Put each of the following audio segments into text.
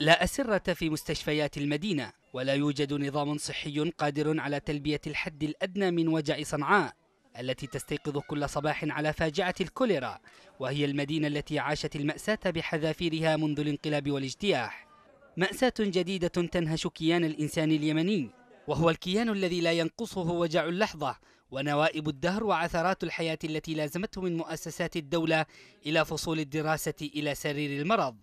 لا أسرة في مستشفيات المدينة ولا يوجد نظام صحي قادر على تلبية الحد الأدنى من وجع صنعاء التي تستيقظ كل صباح على فاجعة الكوليرا وهي المدينة التي عاشت المأساة بحذافيرها منذ الانقلاب والاجتياح مأساة جديدة تنهش كيان الإنسان اليمني وهو الكيان الذي لا ينقصه وجع اللحظة ونوائب الدهر وعثرات الحياة التي لازمته من مؤسسات الدولة إلى فصول الدراسة إلى سرير المرض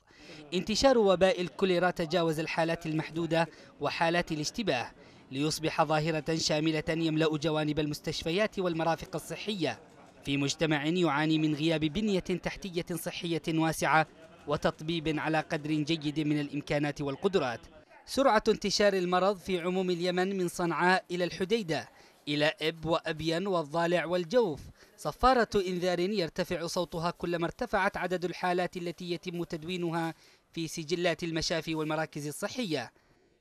انتشار وباء الكوليرا تجاوز الحالات المحدودة وحالات الاشتباه ليصبح ظاهرة شاملة يملأ جوانب المستشفيات والمرافق الصحية في مجتمع يعاني من غياب بنية تحتية صحية واسعة وتطبيب على قدر جيد من الإمكانات والقدرات سرعة انتشار المرض في عموم اليمن من صنعاء إلى الحديدة إلى إب وأبين والضالع والجوف صفارة إنذار يرتفع صوتها كلما ارتفعت عدد الحالات التي يتم تدوينها في سجلات المشافي والمراكز الصحية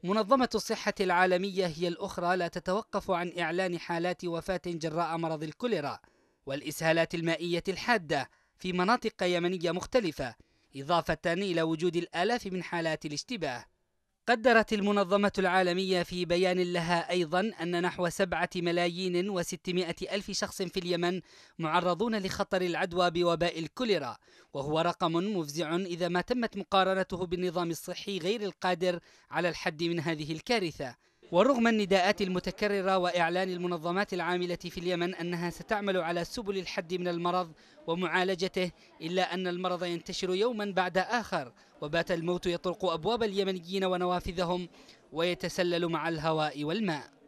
منظمة الصحة العالمية هي الأخرى لا تتوقف عن إعلان حالات وفاة جراء مرض الكوليرا والإسهالات المائية الحادة في مناطق يمنية مختلفة إضافة إلى وجود الآلاف من حالات الاشتباه قدرت المنظمة العالمية في بيان لها أيضا أن نحو سبعة ملايين وستمائة ألف شخص في اليمن معرضون لخطر العدوى بوباء الكوليرا وهو رقم مفزع إذا ما تمت مقارنته بالنظام الصحي غير القادر على الحد من هذه الكارثة ورغم النداءات المتكررة وإعلان المنظمات العاملة في اليمن أنها ستعمل على سبل الحد من المرض ومعالجته إلا أن المرض ينتشر يوما بعد آخر وبات الموت يطرق أبواب اليمنيين ونوافذهم ويتسلل مع الهواء والماء